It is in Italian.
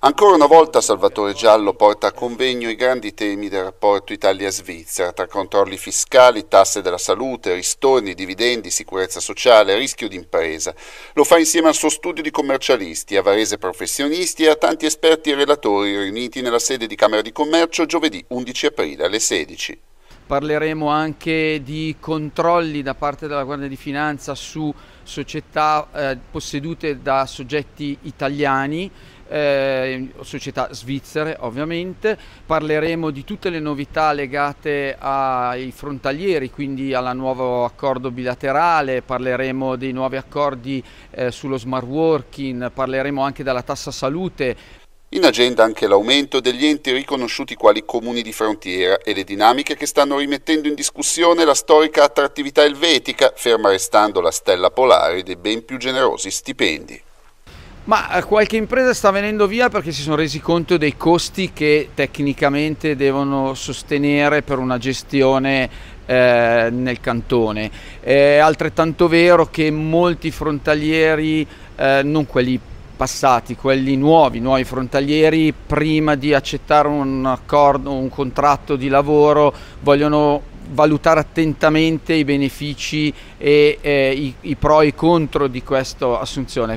Ancora una volta Salvatore Giallo porta a convegno i grandi temi del rapporto Italia-Svizzera tra controlli fiscali, tasse della salute, ristorni, dividendi, sicurezza sociale, rischio d'impresa. Lo fa insieme al suo studio di commercialisti, a varese professionisti e a tanti esperti e relatori riuniti nella sede di Camera di Commercio giovedì 11 aprile alle 16 parleremo anche di controlli da parte della Guardia di Finanza su società eh, possedute da soggetti italiani, eh, società svizzere ovviamente, parleremo di tutte le novità legate ai frontalieri, quindi al nuovo accordo bilaterale, parleremo dei nuovi accordi eh, sullo smart working, parleremo anche della tassa salute, in agenda anche l'aumento degli enti riconosciuti quali comuni di frontiera e le dinamiche che stanno rimettendo in discussione la storica attrattività elvetica, ferma restando la stella polare dei ben più generosi stipendi. Ma eh, qualche impresa sta venendo via perché si sono resi conto dei costi che tecnicamente devono sostenere per una gestione eh, nel cantone. È altrettanto vero che molti frontalieri, eh, non quelli passati, quelli nuovi, nuovi frontalieri, prima di accettare un accordo, un contratto di lavoro, vogliono valutare attentamente i benefici e eh, i, i pro e i contro di questa assunzione.